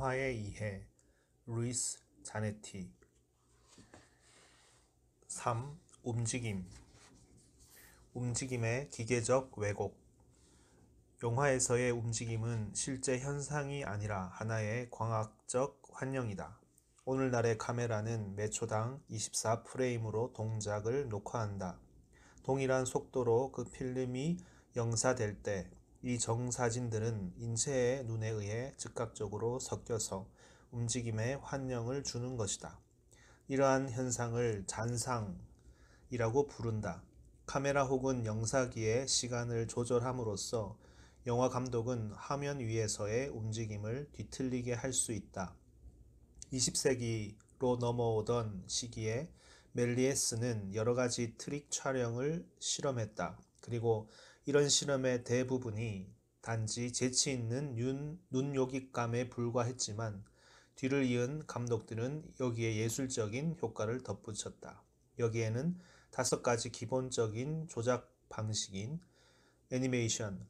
영화에 의해 루이스 자네티 3. 움직임 움직임의 기계적 왜곡 영화에서의 움직임은 실제 현상이 아니라 하나의 광학적 환영이다. 오늘날의 카메라는 매초당 24프레임으로 동작을 녹화한다. 동일한 속도로 그 필름이 영사될 때이 정사진들은 인체의 눈에 의해 즉각적으로 섞여서 움직임에 환영을 주는 것이다. 이러한 현상을 잔상이라고 부른다. 카메라 혹은 영사기의 시간을 조절함으로써 영화 감독은 화면 위에서의 움직임을 뒤틀리게 할 수 있다. 20세기로 넘어오던 시기에 멜리에스는 여러 가지 트릭 촬영을 실험했다. 그리고 이런 실험의 대부분이 단지 재치 있는 윤, 눈요깃감에 불과했지만 뒤를 이은 감독들은 여기에 예술적인 효과를 덧붙였다. 여기에는 다섯 가지 기본적인 조작 방식인 애니메이션,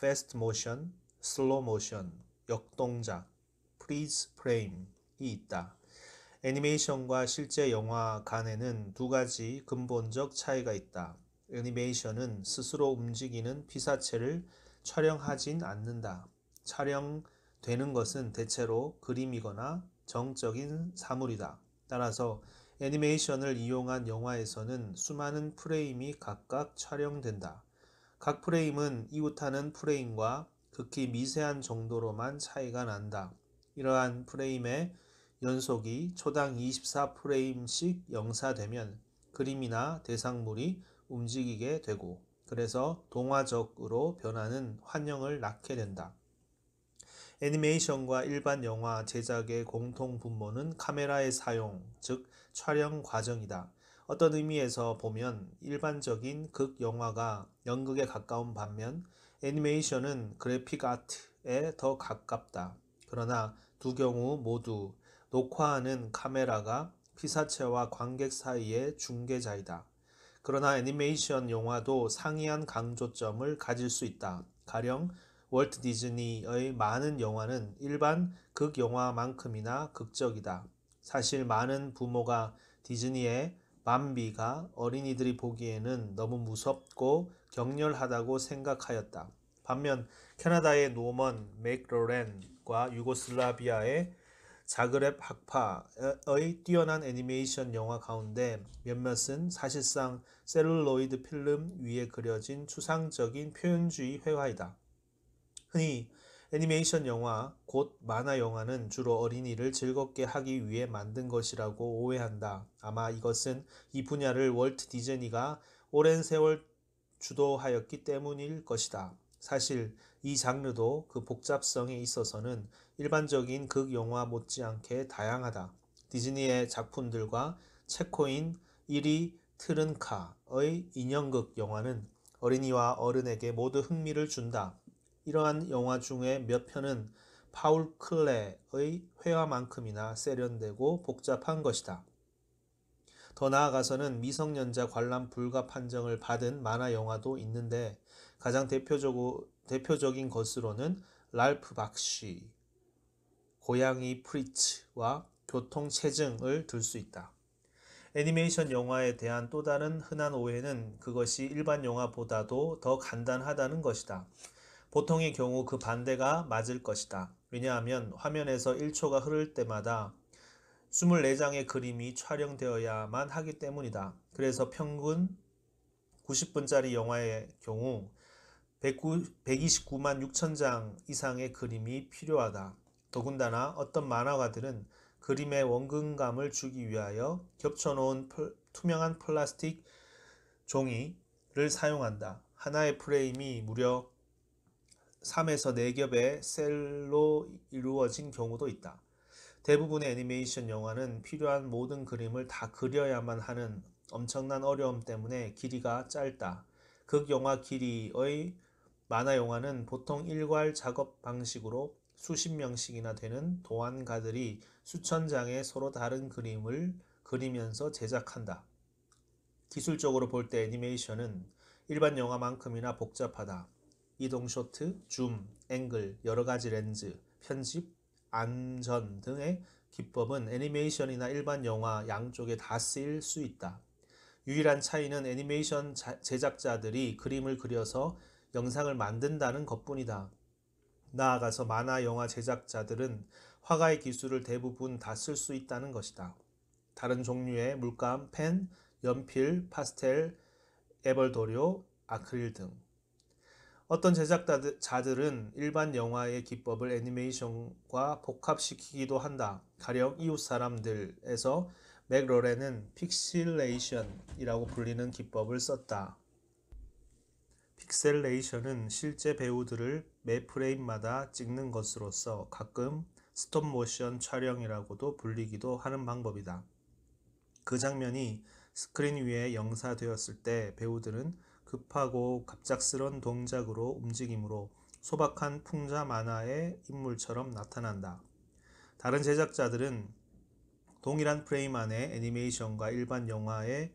패스트 모션, 슬로 모션, 역동작, 프리즈 프레임이 있다. 애니메이션과 실제 영화 간에는 두 가지 근본적 차이가 있다. 애니메이션은 스스로 움직이는 피사체를 촬영하진 않는다. 촬영되는 것은 대체로 그림이거나 정적인 사물이다. 따라서 애니메이션을 이용한 영화에서는 수많은 프레임이 각각 촬영된다. 각 프레임은 이웃하는 프레임과 극히 미세한 정도로만 차이가 난다. 이러한 프레임의 연속이 초당 24프레임씩 영사되면 그림이나 대상물이 움직이게 되고 그래서 동화적으로 변하는 환영을 낳게 된다. 애니메이션과 일반 영화 제작의 공통 분모는 카메라의 사용, 즉 촬영 과정이다. 어떤 의미에서 보면 일반적인 극 영화가 연극에 가까운 반면 애니메이션은 그래픽 아트에 더 가깝다. 그러나 두 경우 모두 녹화하는 카메라가 피사체와 관객 사이의 중계자이다 그러나 애니메이션 영화도 상이한 강조점을 가질 수 있다. 가령 월트 디즈니의 많은 영화는 일반 극 영화만큼이나 극적이다. 사실 많은 부모가 디즈니의 밤비가 어린이들이 보기에는 너무 무섭고 격렬하다고 생각하였다. 반면 캐나다의 노먼 맥로렌과 유고슬라비아의 자그랩 학파의 뛰어난 애니메이션 영화 가운데 몇몇은 사실상 셀룰로이드 필름 위에 그려진 추상적인 표현주의 회화이다. 흔히 애니메이션 영화, 곧 만화 영화는 주로 어린이를 즐겁게 하기 위해 만든 것이라고 오해한다. 아마 이것은 이 분야를 월트 디즈니가 오랜 세월 주도하였기 때문일 것이다. 사실 이 장르도 그 복잡성에 있어서는 일반적인 극 영화 못지않게 다양하다. 디즈니의 작품들과 체코인 1위 트른카의 인형극 영화는 어린이와 어른에게 모두 흥미를 준다. 이러한 영화 중에 몇 편은 파울 클레의 회화만큼이나 세련되고 복잡한 것이다. 더 나아가서는 미성년자 관람 불가 판정을 받은 만화 영화도 있는데 가장 대표적으로 대표적인 것으로는 랄프 박쉬, 고양이 프리츠와 교통체증을 들 수 있다. 애니메이션 영화에 대한 또 다른 흔한 오해는 그것이 일반 영화보다도 더 간단하다는 것이다. 보통의 경우 그 반대가 맞을 것이다. 왜냐하면 화면에서 1초가 흐를 때마다 24장의 그림이 촬영되어야만 하기 때문이다. 그래서 평균 90분짜리 영화의 경우 129만 6천 장 이상의 그림이 필요하다. 더군다나 어떤 만화가들은 그림의 원근감을 주기 위하여 겹쳐놓은 투명한 플라스틱 종이를 사용한다. 하나의 프레임이 무려 3에서 4겹의 셀로 이루어진 경우도 있다. 대부분의 애니메이션 영화는 필요한 모든 그림을 다 그려야만 하는 엄청난 어려움 때문에 길이가 짧다. 극영화 길이의 만화 영화는 보통 일괄 작업 방식으로 수십 명씩이나 되는 도안가들이 수천 장의 서로 다른 그림을 그리면서 제작한다. 기술적으로 볼 때 애니메이션은 일반 영화만큼이나 복잡하다. 이동 쇼트, 줌, 앵글, 여러 가지 렌즈, 편집, 안전 등의 기법은 애니메이션이나 일반 영화 양쪽에 다 쓰일 수 있다. 유일한 차이는 애니메이션 제작자들이 그림을 그려서 영상을 만든다는 것뿐이다. 나아가서 만화 영화 제작자들은 화가의 기술을 대부분 다 쓸 수 있다는 것이다. 다른 종류의 물감, 펜, 연필, 파스텔, 에벌도료, 아크릴 등 어떤 제작자들은 일반 영화의 기법을 애니메이션과 복합시키기도 한다. 가령 이웃 사람들에서 맥로렌은 픽실레이션이라고 불리는 기법을 썼다. 픽셀레이션은 실제 배우들을 매 프레임마다 찍는 것으로서 가끔 스톱모션 촬영이라고도 불리기도 하는 방법이다. 그 장면이 스크린 위에 영사되었을 때 배우들은 급하고 갑작스런 동작으로 움직임으로 소박한 풍자 만화의 인물처럼 나타난다. 다른 제작자들은 동일한 프레임 안에 애니메이션과 일반 영화의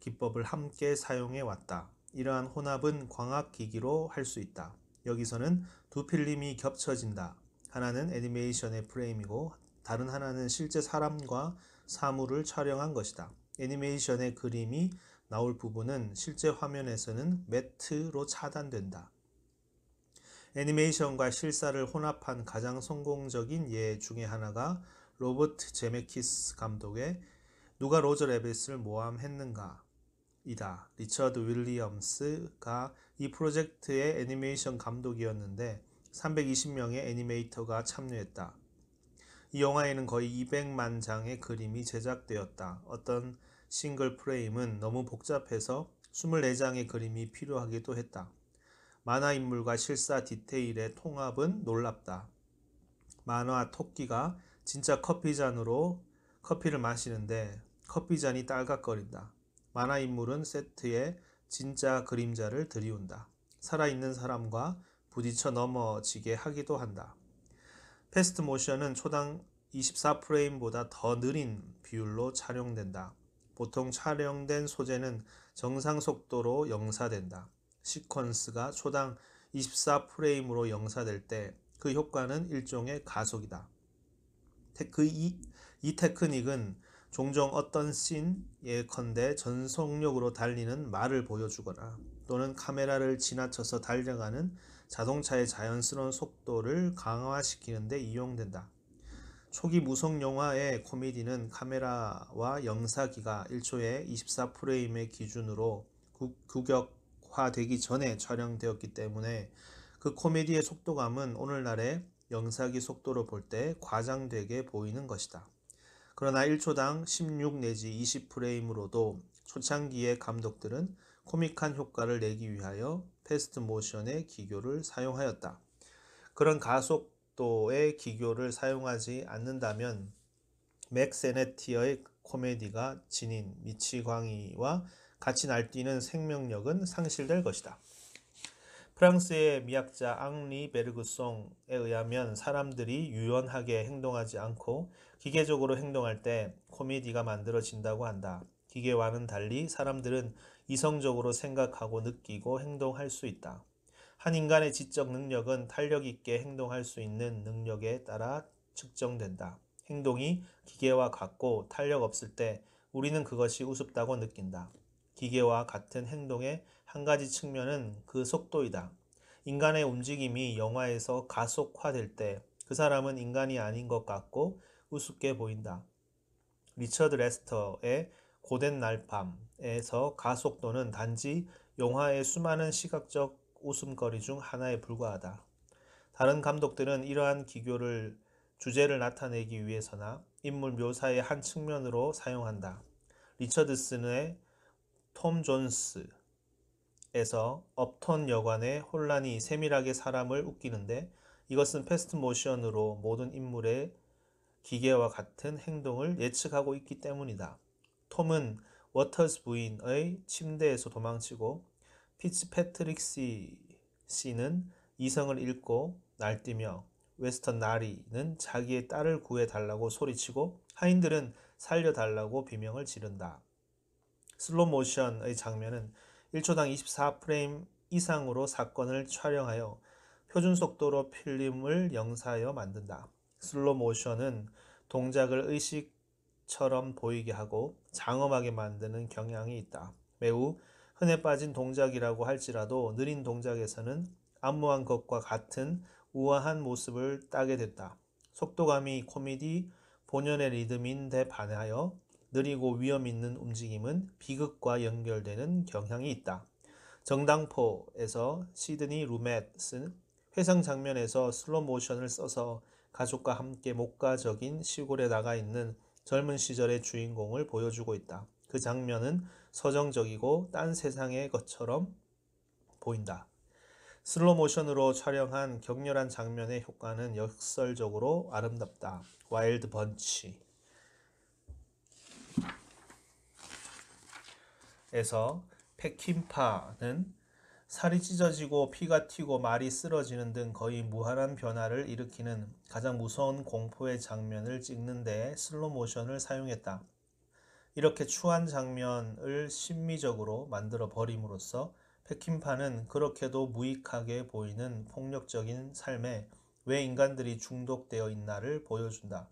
기법을 함께 사용해 왔다. 이러한 혼합은 광학기기로 할 수 있다. 여기서는 두 필름이 겹쳐진다. 하나는 애니메이션의 프레임이고 다른 하나는 실제 사람과 사물을 촬영한 것이다. 애니메이션의 그림이 나올 부분은 실제 화면에서는 매트로 차단된다. 애니메이션과 실사를 혼합한 가장 성공적인 예 중의 하나가 로버트 제메키스 감독의 누가 로저 레빗을 모함했는가 이다. 리처드 윌리엄스가 이 프로젝트의 애니메이션 감독이었는데 320명의 애니메이터가 참여했다. 이 영화에는 거의 200만 장의 그림이 제작되었다. 어떤 싱글 프레임은 너무 복잡해서 24장의 그림이 필요하기도 했다. 만화 인물과 실사 디테일의 통합은 놀랍다. 만화 토끼가 진짜 커피잔으로 커피를 마시는데 커피잔이 딸깍거린다. 만화 인물은 세트에 진짜 그림자를 들이운다. 살아있는 사람과 부딪혀 넘어지게 하기도 한다. 패스트 모션은 초당 24프레임보다 더 느린 비율로 촬영된다. 보통 촬영된 소재는 정상 속도로 영사된다. 시퀀스가 초당 24프레임으로 영사될 때 그 효과는 일종의 가속이다. 그 이, 이 테크닉은 종종 어떤 씬 예컨대 전속력으로 달리는 말을 보여주거나 또는 카메라를 지나쳐서 달려가는 자동차의 자연스러운 속도를 강화시키는 데 이용된다. 초기 무속 영화의 코미디는 카메라와 영사기가 1초에 24프레임의 기준으로 구격화되기 전에 촬영되었기 때문에 그 코미디의 속도감은 오늘날의 영사기 속도로 볼 때 과장되게 보이는 것이다. 그러나 1초당 16 내지 20프레임으로도 초창기의 감독들은 코믹한 효과를 내기 위하여 패스트 모션의 기교를 사용하였다. 그런 가속도의 기교를 사용하지 않는다면 맥세네티어의 코미디가 지닌 미치광이와 같이 날뛰는 생명력은 상실될 것이다. 프랑스의 미학자 앙리 베르그송에 의하면 사람들이 유연하게 행동하지 않고 기계적으로 행동할 때 코미디가 만들어진다고 한다. 기계와는 달리 사람들은 이성적으로 생각하고 느끼고 행동할 수 있다. 한 인간의 지적 능력은 탄력 있게 행동할 수 있는 능력에 따라 측정된다. 행동이 기계와 같고 탄력 없을 때 우리는 그것이 우습다고 느낀다. 기계와 같은 행동의 한 가지 측면은 그 속도이다. 인간의 움직임이 영화에서 가속화될 때 그 사람은 인간이 아닌 것 같고 우습게 보인다. 리처드 레스터의 고된 날 밤에서 가속도는 단지 영화의 수많은 시각적 웃음거리 중 하나에 불과하다. 다른 감독들은 이러한 기교를 주제를 나타내기 위해서나 인물 묘사의 한 측면으로 사용한다. 리처드슨의 톰 존스에서 업턴 여관의 혼란이 세밀하게 사람을 웃기는데 이것은 패스트 모션으로 모든 인물의 기계와 같은 행동을 예측하고 있기 때문이다. 톰은 워터스 부인의 침대에서 도망치고 피츠패트릭 씨는 이성을 잃고 날뛰며 웨스턴 나리는 자기의 딸을 구해달라고 소리치고 하인들은 살려달라고 비명을 지른다. 슬로 모션의 장면은 1초당 24프레임 이상으로 사건을 촬영하여 표준 속도로 필름을 영사하여 만든다. 슬로 모션은 동작을 의식처럼 보이게 하고 장엄하게 만드는 경향이 있다. 매우 흔해 빠진 동작이라고 할지라도 느린 동작에서는 안무한 것과 같은 우아한 모습을 따게 됐다. 속도감이 코미디 본연의 리듬인 데 반하여 느리고 위험 있는 움직임은 비극과 연결되는 경향이 있다. 정당포에서 시드니 루멧은 회상 장면에서 슬로 모션을 써서 가족과 함께 목가적인 시골에 나가 있는 젊은 시절의 주인공을 보여주고 있다. 그 장면은 서정적이고 딴 세상의 것처럼 보인다. 슬로 모션으로 촬영한 격렬한 장면의 효과는 역설적으로 아름답다. 와일드 번치. 에서 패킨파는 살이 찢어지고 피가 튀고 말이 쓰러지는 등 거의 무한한 변화를 일으키는 가장 무서운 공포의 장면을 찍는데 슬로 모션을 사용했다. 이렇게 추한 장면을 심미적으로 만들어 버림으로써 패킨파는 그렇게도 무익하게 보이는 폭력적인 삶에 왜 인간들이 중독되어 있나를 보여준다.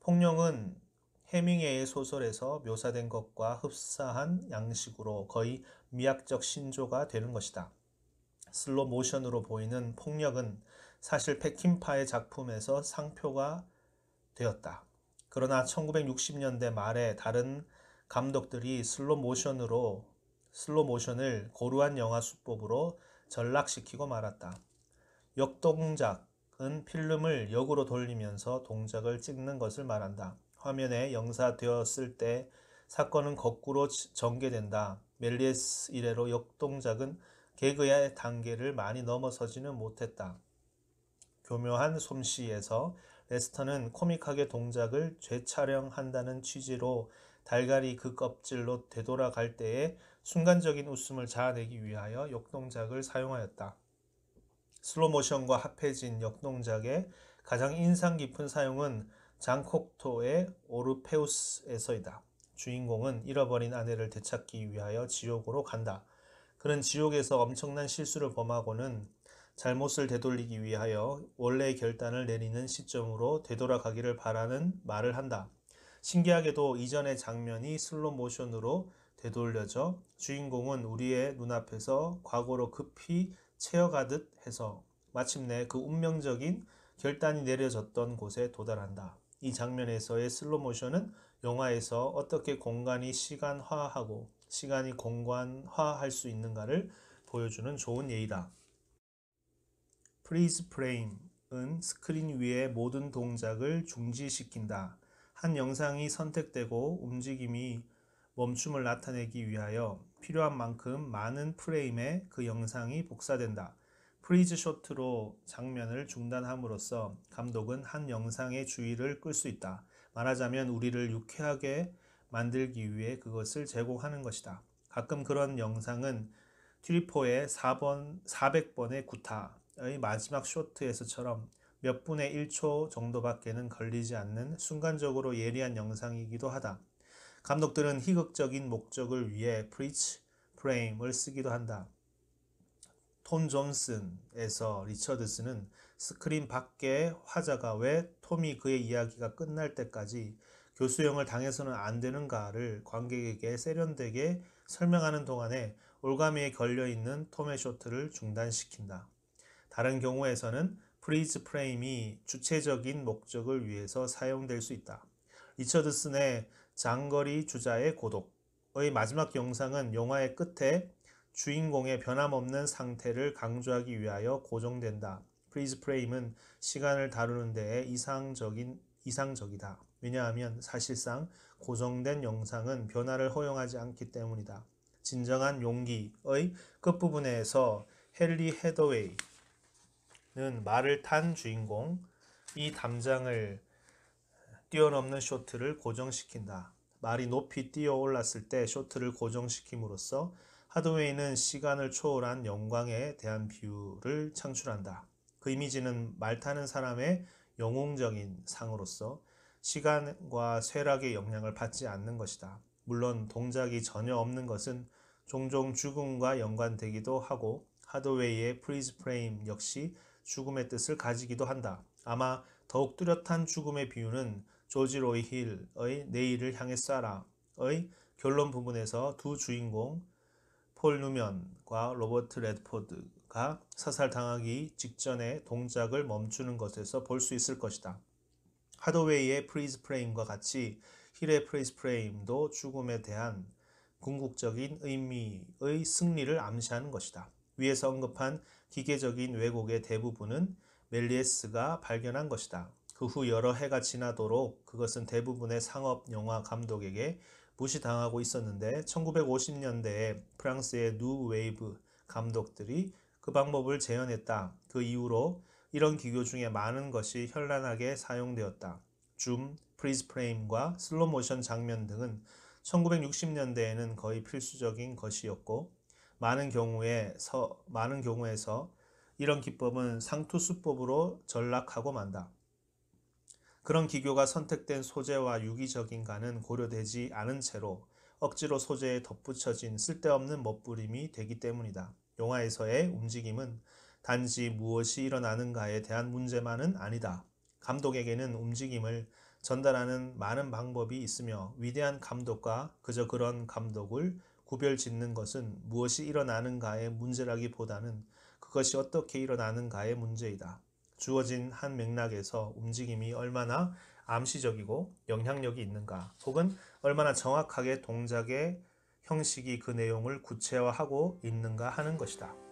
폭력은 해밍웨이의 소설에서 묘사된 것과 흡사한 양식으로 거의 미학적 신조가 되는 것이다. 슬로 모션으로 보이는 폭력은 사실 패킨파의 작품에서 상표가 되었다. 그러나 1960년대 말에 다른 감독들이 슬로 모션으로 슬로 모션을 고루한 영화 수법으로 전락시키고 말았다. 역동작은 필름을 역으로 돌리면서 동작을 찍는 것을 말한다. 화면에 영사되었을 때 사건은 거꾸로 전개된다. 멜리에스 이래로 역동작은 개그의 단계를 많이 넘어서지는 못했다. 교묘한 솜씨에서 레스터는 코믹하게 동작을 재촬영한다는 취지로 달걀이 그 껍질로 되돌아갈 때에 순간적인 웃음을 자아내기 위하여 역동작을 사용하였다. 슬로모션과 합해진 역동작의 가장 인상 깊은 사용은 장콕토의 오르페우스에서이다. 주인공은 잃어버린 아내를 되찾기 위하여 지옥으로 간다. 그는 지옥에서 엄청난 실수를 범하고는 잘못을 되돌리기 위하여 원래의 결단을 내리는 시점으로 되돌아가기를 바라는 말을 한다. 신기하게도 이전의 장면이 슬로 모션으로 되돌려져 주인공은 우리의 눈앞에서 과거로 급히 채워가듯 해서 마침내 그 운명적인 결단이 내려졌던 곳에 도달한다. 이 장면에서의 슬로모션은 영화에서 어떻게 공간이 시간화하고 시간이 공간화할 수 있는가를 보여주는 좋은 예이다. 프리즈 프레임은 스크린 위의 모든 동작을 중지시킨다. 한 영상이 선택되고 움직임이 멈춤을 나타내기 위하여 필요한 만큼 많은 프레임에 그 영상이 복사된다. 프리즈 쇼트로 장면을 중단함으로써 감독은 한 영상의 주의를 끌 수 있다. 말하자면 우리를 유쾌하게 만들기 위해 그것을 제공하는 것이다. 가끔 그런 영상은 트리포의 4번, 400번의 구타의 마지막 쇼트에서처럼 몇 분의 1초 정도밖에는 걸리지 않는 순간적으로 예리한 영상이기도 하다. 감독들은 희극적인 목적을 위해 프리츠 프레임을 쓰기도 한다. 톰 존슨에서 리처드스는 스크린 밖에 화자가 왜 톰이 그의 이야기가 끝날 때까지 교수형을 당해서는 안 되는가를 관객에게 세련되게 설명하는 동안에 올가미에 걸려있는 톰의 쇼트를 중단시킨다. 다른 경우에서는 프리즈 프레임이 주체적인 목적을 위해서 사용될 수 있다. 리처드슨의 장거리 주자의 고독의 마지막 영상은 영화의 끝에 주인공의 변함없는 상태를 강조하기 위하여 고정된다. 프리즈 프레임은 시간을 다루는 데에 이상적인 이상적이다. 왜냐하면 사실상 고정된 영상은 변화를 허용하지 않기 때문이다. 진정한 용기의 끝부분에서 헨리 헤더웨이는 말을 탄 주인공 이 담장을 뛰어넘는 쇼트를 고정시킨다. 말이 높이 뛰어올랐을 때 쇼트를 고정시킴으로써 하드웨이는 시간을 초월한 영광에 대한 비유를 창출한다. 그 이미지는 말 타는 사람의 영웅적인 상으로서 시간과 쇠락의 영향을 받지 않는 것이다. 물론 동작이 전혀 없는 것은 종종 죽음과 연관되기도 하고 하드웨이의 프리즈 프레임 역시 죽음의 뜻을 가지기도 한다. 아마 더욱 뚜렷한 죽음의 비유는 조지 로이 힐의 내일을 향해 쏴라의 결론 부분에서 두 주인공 폴 루면과 로버트 레드포드가 사살당하기 직전에 동작을 멈추는 것에서 볼 수 있을 것이다. 하도웨이의 프리즈 프레임과 같이 힐의 프리즈 프레임도 죽음에 대한 궁극적인 의미의 승리를 암시하는 것이다. 위에서 언급한 기계적인 왜곡의 대부분은 멜리에스가 발견한 것이다. 그 후 여러 해가 지나도록 그것은 대부분의 상업 영화 감독에게 무시당하고 있었는데 1950년대에 프랑스의 누 웨이브 감독들이 그 방법을 재현했다. 그 이후로 이런 기교 중에 많은 것이 현란하게 사용되었다. 줌, 프리즈 프레임과 슬로 모션 장면 등은 1960년대에는 거의 필수적인 것이었고 많은 경우에 서, 많은 경우에서 이런 기법은 상투수법으로 전락하고 만다. 그런 기교가 선택된 소재와 유기적인 가는 고려되지 않은 채로 억지로 소재에 덧붙여진 쓸데없는 멋부림이 되기 때문이다. 영화에서의 움직임은 단지 무엇이 일어나는가에 대한 문제만은 아니다. 감독에게는 움직임을 전달하는 많은 방법이 있으며 위대한 감독과 그저 그런 감독을 구별 짓는 것은 무엇이 일어나는가의 문제라기보다는 그것이 어떻게 일어나는가의 문제이다. 주어진 한 맥락에서 움직임이 얼마나 암시적이고 영향력이 있는가 혹은 얼마나 정확하게 동작의 형식이 그 내용을 구체화하고 있는가 하는 것이다.